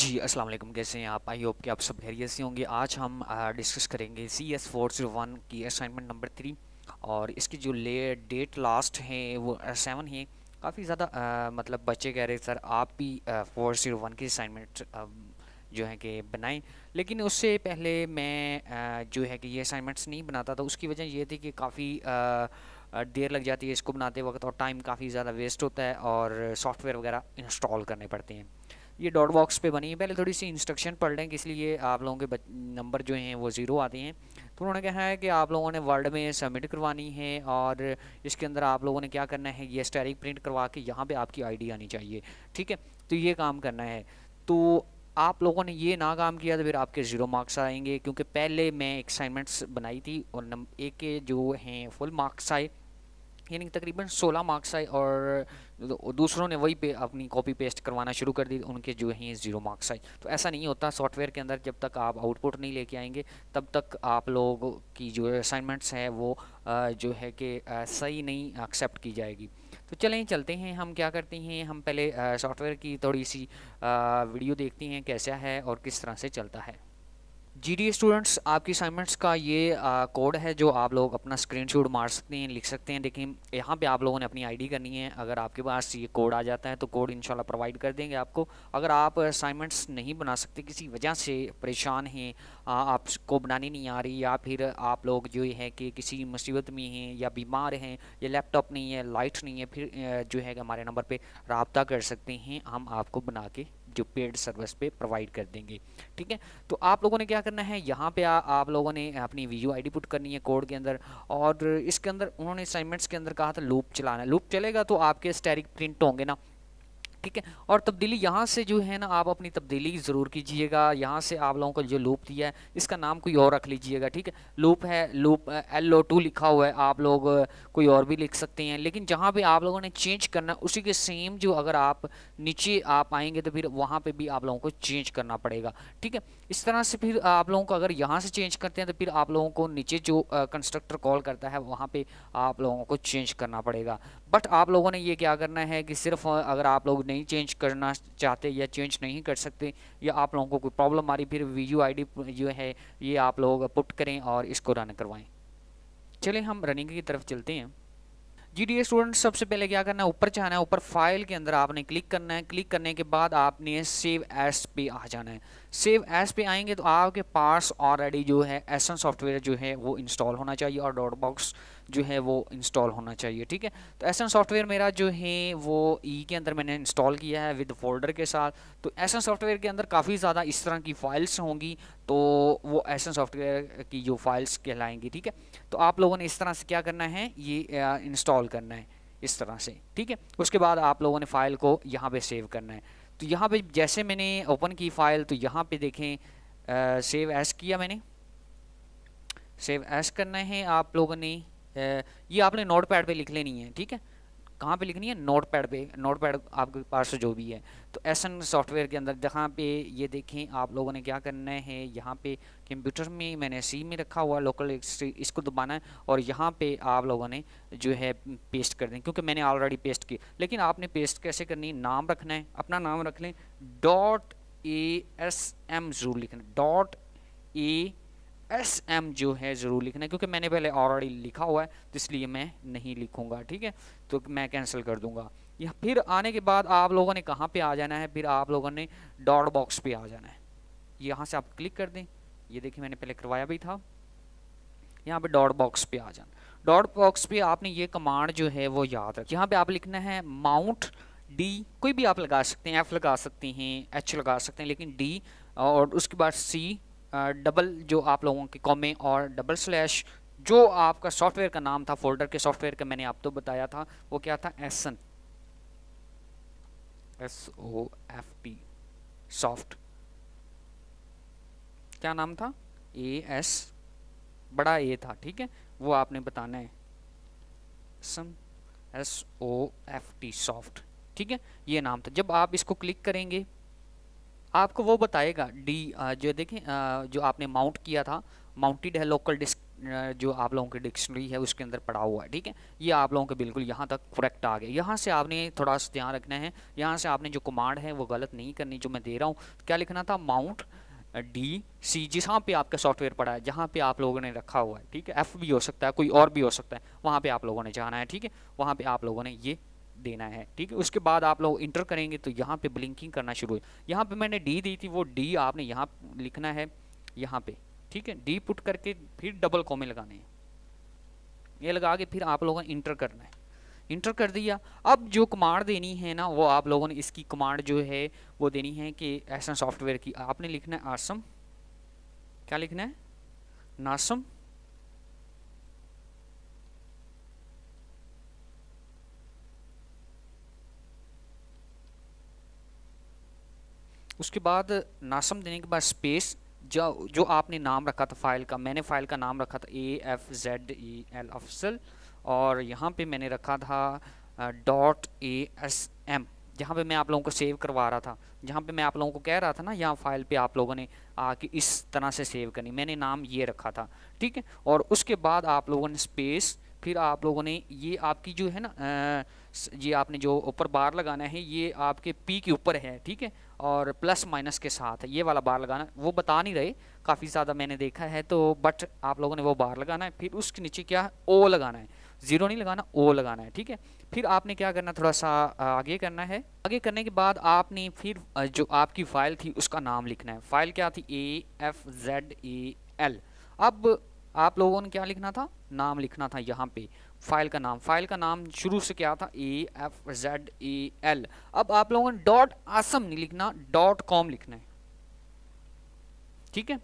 जी अस्सलाम वालेकुम कैसे हैं आप आई होप कि आप सब खैरियत से होंगे आज हम डिस्कस करेंगे C S four zero one की असाइनमेंट नंबर थ्री और इसकी जो ले डेट लास्ट हैं वो सेवन है काफ़ी ज़्यादा मतलब बच्चे कह रहे सर आप भी फोर जीरो वन की असाइनमेंट जो है कि बनाएं लेकिन उससे पहले मैं आ, जो है कि ये असाइनमेंट्स नहीं बनाता था उसकी वजह ये थी कि काफ़ी देर लग जाती है इसको बनाते वक्त और टाइम काफ़ी ज़्यादा वेस्ट होता है और सॉफ्टवेयर वगैरह इंस्टॉल करने पड़ते हैं ये डॉट बॉक्स पे बनी है पहले थोड़ी सी इंस्ट्रक्शन पढ़ लें इसलिए आप लोगों के नंबर जो हैं वो ज़ीरो आते हैं तो उन्होंने कहा है कि आप लोगों ने वर्ड में सबमिट करवानी है और इसके अंदर आप लोगों ने क्या करना है ये स्टैरिक प्रिंट करवा के यहाँ पर आपकी आई आनी चाहिए ठीक है तो ये काम करना है तो आप लोगों ने ये ना काम किया तो फिर आपके ज़ीरो मार्क्स आएंगे क्योंकि पहले मैं एक्साइनमेंट्स बनाई थी और नंबर एक के जो हैं फुल मार्क्स आए यानी तकरीबन 16 मार्क्स आए और दूसरों ने वही पे अपनी कॉपी पेस्ट करवाना शुरू कर दी उनके जो हैं ज़ीरो मार्क्स आए तो ऐसा नहीं होता सॉफ्टवेयर के अंदर जब तक आप आउटपुट नहीं लेके आएंगे तब तक आप लोगों की जो असाइनमेंट्स हैं वो जो है कि सही नहीं एक्सेप्ट की जाएगी तो चलें चलते हैं हम क्या करते हैं हम पहले सॉफ्टवेयर की थोड़ी सी वीडियो देखते हैं कैसा है और किस तरह से चलता है जी स्टूडेंट्स आपकी असाइनमेंट्स का ये आ, कोड है जो आप लोग अपना स्क्रीनशॉट मार सकते हैं लिख सकते हैं लेकिन यहाँ पे आप लोगों ने अपनी आईडी करनी है अगर आपके पास ये कोड आ जाता है तो कोड इंशाल्लाह प्रोवाइड कर देंगे आपको अगर आप असाइनमेंट्स नहीं बना सकते किसी वजह से परेशान हैं आपको बनानी नहीं आ रही या फिर आप लोग जो है कि किसी मुसीबत में हैं या बीमार हैं या लैपटॉप नहीं है लाइट नहीं है फिर जो है हमारे नंबर पर रबता कर सकते हैं हम आपको बना के जो पेड सर्विस पे प्रोवाइड कर देंगे ठीक है तो आप लोगों ने क्या करना है यहाँ पे आ, आप लोगों ने अपनी वी यू पुट करनी है कोड के अंदर और इसके अंदर उन्होंने असाइनमेंट्स के अंदर कहा था लूप चलाना लूप चलेगा तो आपके स्टेरिक प्रिंट होंगे ना ठीक है और तब्दीली यहाँ से जो है ना आप अपनी तब्दीली ज़रूर कीजिएगा यहाँ से आप लोगों को जो लूप दिया है इसका नाम कोई और रख लीजिएगा ठीक है लूप है लूप एल ओ टू लिखा हुआ है आप लोग कोई और भी लिख सकते हैं लेकिन जहाँ पे आप लोगों ने चेंज करना उसी के सेम जो अगर आप नीचे आप आएंगे तो फिर वहाँ पर भी आप लोगों को चेंज करना पड़ेगा ठीक है इस तरह से फिर आप लोगों को अगर यहाँ से चेंज करते हैं तो फिर आप लोगों को नीचे जो कंस्ट्रक्टर कॉल करता है वहाँ पर आप लोगों को चेंज करना पड़ेगा बट आप लोगों ने ये क्या करना है कि सिर्फ अगर आप लोग नहीं चेंज करना चाहते या चेंज नहीं कर सकते या आप लोगों को कोई प्रॉब्लम आ रही फिर वी यू जो है ये आप लोग पुट करें और इसको रन करवाएं चलिए हम रनिंग की तरफ चलते हैं जी डी स्टूडेंट सबसे पहले क्या करना है ऊपर जाना है ऊपर फाइल के अंदर आपने क्लिक करना है क्लिक करने के बाद आपने सेव एस पे आ जाना है सेव एस पे आएंगे तो आपके पास ऑलरेडी जो है एसन सॉफ्टवेयर जो है वो इंस्टॉल होना चाहिए और डॉट बॉक्स जो है वो इंस्टॉल होना चाहिए ठीक है तो एसन सॉफ्टवेयर मेरा जो है वो ई e के अंदर मैंने इंस्टॉल किया है विद फोल्डर के साथ तो एसन सॉफ्टवेयर के अंदर काफ़ी ज़्यादा इस तरह की फाइल्स होंगी तो वो एसन सॉफ्टवेयर की जो फाइल्स कहलाएंगी ठीक है तो आप लोगों ने इस तरह से क्या करना है ये इंस्टॉल करना है इस तरह से ठीक है उसके बाद आप लोगों ने फाइल को यहाँ पे सेव करना है तो यहाँ पे जैसे मैंने ओपन की फाइल तो यहाँ पे देखें सेव एस किया मैंने सेव एस करना है आप लोगों ने ये आपने नोट पैड पर लिख लेनी है ठीक है कहाँ पे लिखनी है नोट पैड पे नोट पैड आपके पास जो भी है तो एसन सॉफ्टवेयर के अंदर जहाँ पे ये देखें आप लोगों ने क्या करना है यहाँ पे कंप्यूटर में मैंने सी में रखा हुआ लोकल इसको दबाना है और यहाँ पे आप लोगों ने जो है पेस्ट कर दें क्योंकि मैंने ऑलरेडी पेस्ट की लेकिन आपने पेस्ट कैसे करनी है नाम रखना है अपना नाम रख लें डॉट ए एस एम ज़रूर लिखना डॉट ए एस एम जो है ज़रूर लिखना है क्योंकि मैंने पहले ऑलरेडी लिखा हुआ है तो इसलिए मैं नहीं लिखूंगा ठीक है तो मैं कैंसिल कर दूंगा या फिर आने के बाद आप लोगों ने कहाँ पे आ जाना है फिर आप लोगों ने डॉट बॉक्स पे आ जाना है यहाँ से आप क्लिक कर दें ये देखिए मैंने पहले करवाया भी था यहाँ पे डॉट बॉक्स पे आ जाना डॉट बॉक्स पे आपने ये कमांड जो है वो याद रख यहाँ पे आप लिखना है माउंट डी कोई भी आप लगा सकते हैं एफ लगा सकते हैं एच लगा सकते हैं लेकिन डी और उसके बाद सी डबल जो आप लोगों के कॉमे और डबल स्लैश जो आपका सॉफ्टवेयर का नाम था फोल्डर के सॉफ्टवेयर का मैंने आपको तो बताया था वो क्या था एसन S O F T soft क्या नाम था ए एस बड़ा ए था ठीक है वो आपने बताना है some S O F T soft ठीक है ये नाम था जब आप इसको क्लिक करेंगे आपको वो बताएगा डी जो देखें जो आपने माउंट किया था माउंटेड है लोकल डिस्क जो आप लोगों की डिक्शनरी है उसके अंदर पड़ा हुआ है ठीक है ये आप लोगों के बिल्कुल यहाँ तक करेक्ट आ गया यहाँ से आपने थोड़ा सा ध्यान रखना है यहाँ से आपने जो कमांड है वो गलत नहीं करनी जो मैं दे रहा हूँ क्या लिखना था माउंट डी सी जहाँ पे आपका सॉफ्टवेयर पड़ा है जहाँ पे आप लोगों ने रखा हुआ है ठीक है एफ भी हो सकता है कोई और भी हो सकता है वहाँ पे आप लोगों ने जाना है ठीक है वहाँ पे आप लोगों ने ये देना है ठीक है उसके बाद आप लोग इंटर करेंगे तो यहाँ पे ब्लिंकिंग करना शुरू हो यहाँ पे मैंने डी दी थी वो डी आपने यहाँ लिखना है यहाँ पे ठीक है डी पुट करके फिर डबल कॉमे लगाने हैं ये लगा के फिर आप लोगों ने इंटर करना है इंटर कर दिया अब जो कमांड देनी है ना वो आप लोगों ने इसकी कमांड जो है वो देनी है कि ऐसा सॉफ्टवेयर की आपने लिखना है आसम क्या लिखना है नासम उसके बाद नासम देने के बाद स्पेस जो जो आपने नाम रखा था फाइल का मैंने फाइल का नाम रखा था A F Z E L Afzal और यहाँ पे मैंने रखा था डॉट ए एस एम जहाँ पे मैं आप लोगों को सेव करवा रहा था जहाँ पे मैं आप लोगों को कह रहा था ना यहाँ फाइल पे आप लोगों ने आके इस तरह से सेव करनी मैंने नाम ये रखा था ठीक है और उसके बाद आप लोगों ने स्पेस फिर आप लोगों ने ये आपकी जो है ना ये आपने जो ऊपर बार लगाना है ये आपके पी के ऊपर है ठीक है और प्लस माइनस के साथ ये वाला बार लगाना वो बता नहीं रहे काफ़ी ज़्यादा मैंने देखा है तो बट आप लोगों ने वो बार लगाना है फिर उसके नीचे क्या है ओ लगाना है ज़ीरो नहीं लगाना ओ लगाना है ठीक है फिर आपने क्या करना थोड़ा सा आगे करना है आगे करने के बाद आपने फिर जो आपकी फ़ाइल थी उसका नाम लिखना है फ़ाइल क्या थी A F Z A L अब आप लोगों ने क्या लिखना था नाम लिखना था यहाँ पे फाइल का नाम फाइल का नाम शुरू से क्या था A F Z A L अब आप लोगों ने डॉट आसम नहीं लिखना डॉट कॉम लिखना है ठीक है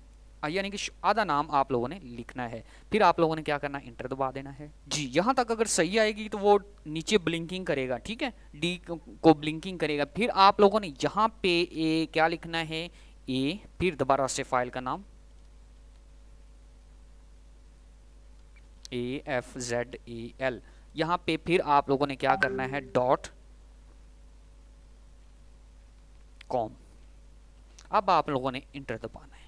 यानी कि आधा नाम आप लोगों ने लिखना है फिर आप लोगों ने क्या करना इंटर दबा देना है जी यहाँ तक अगर सही आएगी तो वो नीचे ब्लिंकिंग करेगा ठीक है डी को ब्लिंकिंग करेगा फिर आप लोगों ने यहाँ पे ए क्या लिखना है ए फिर दोबारा से फाइल का नाम A F Z E L यहाँ पे फिर आप लोगों ने क्या करना है डॉट कॉम अब आप लोगों ने इंटर दबाना है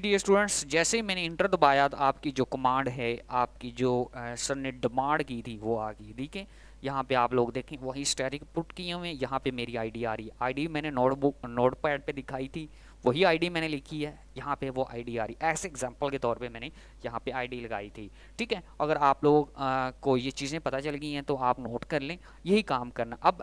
डी स्टूडेंट्स जैसे ही मैंने इंटर दबाया तो आपकी जो कमांड है आपकी जो सर ने डिमांड की थी वो आ गई ठीक है यहाँ पे आप लोग देखें वही स्टेरिक पुट किए हुए यहाँ पे मेरी आईडी आ रही है आईडी मैंने नोटबुक नोट पैड पर दिखाई थी वही आईडी मैंने लिखी है यहाँ पे वो आईडी आ रही ऐसे एग्जांपल के तौर पे मैंने यहाँ पे आईडी लगाई थी ठीक है अगर आप लोग को ये चीज़ें पता चल गई हैं तो आप नोट कर लें यही काम करना अब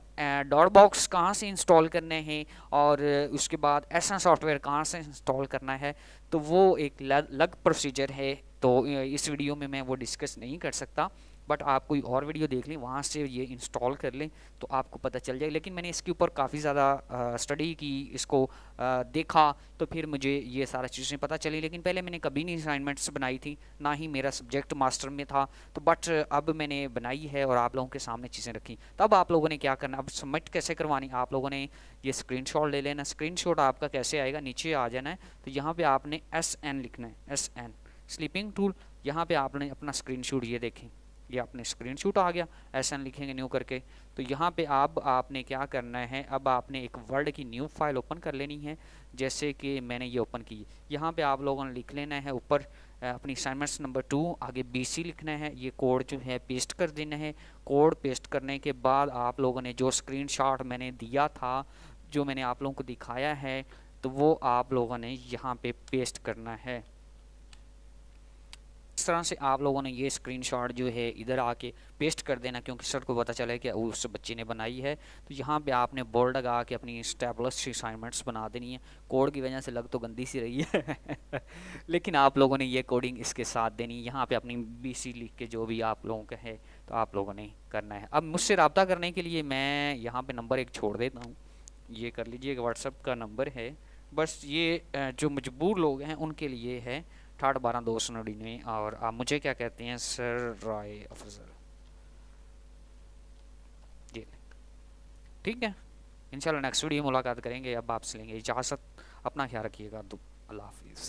डॉट बॉक्स कहाँ से इंस्टॉल करने हैं और उसके बाद ऐसा सॉफ्टवेयर कहाँ से इंस्टॉल करना है तो वो एक अलग प्रोसीजर है तो इस वीडियो में मैं वो डिस्कस नहीं कर सकता बट आप कोई और वीडियो देख लें वहाँ से ये इंस्टॉल कर लें तो आपको पता चल जाएगा लेकिन मैंने इसके ऊपर काफ़ी ज़्यादा स्टडी की इसको आ, देखा तो फिर मुझे ये सारा चीज़ें पता चली लेकिन पहले मैंने कभी नहीं असाइनमेंट्स बनाई थी ना ही मेरा सब्जेक्ट मास्टर में था तो बट अब मैंने बनाई है और आप लोगों के सामने चीज़ें रखी तब आप लोगों ने क्या करना अब सबमिट कैसे करवानी आप लोगों ने ये स्क्रीन ले लेना स्क्रीन आपका कैसे आएगा नीचे आ जाना है तो यहाँ पर आपने एस एन लिखना है एस एन स्लीपिंग टूल यहाँ पे आपने अपना स्क्रीनशॉट ये देखें ये आपने स्क्रीन शूट आ गया ऐसा लिखेंगे न्यू करके तो यहाँ पे अब आपने क्या करना है अब आपने एक वर्ड की न्यू फाइल ओपन कर लेनी है जैसे कि मैंने ये ओपन की यहाँ पे आप लोगों ने लिख लेना है ऊपर अपनी असाइनमेंट्स नंबर टू आगे बीसी लिखना है ये कोड जो है पेस्ट कर देना है कोड पेस्ट करने के बाद आप लोगों ने जो शॉट मैंने दिया था जो मैंने आप लोगों को दिखाया है तो वो आप लोगों ने यहाँ पे पेस्ट करना है इस तरह से आप लोगों ने ये स्क्रीनशॉट जो है इधर आके पेस्ट कर देना क्योंकि सर को पता चला कि उस बच्चे ने बनाई है तो यहाँ पे आपने बोर्ड लगा के अपनी स्टेबलस असाइनमेंट्स बना देनी है कोड की वजह से लग तो गंदी सी रही है लेकिन आप लोगों ने ये कोडिंग इसके साथ देनी यहाँ पर अपनी सी लिख के जो भी आप लोगों का है तो आप लोगों ने करना है अब मुझसे रबता करने के लिए मैं यहाँ पर नंबर एक छोड़ देता हूँ ये कर लीजिए व्हाट्सअप का नंबर है बस ये जो मजबूर लोग हैं उनके लिए है अठाठ बारह दो सौ नड़िनवे और आप मुझे क्या कहते हैं सर राय अफजल ये ठीक है इंशाल्लाह नेक्स्ट वीडियो मुलाकात करेंगे अब आपसे लेंगे इजाज़त अपना ख्याल रखिएगा अल्लाह हाफिज़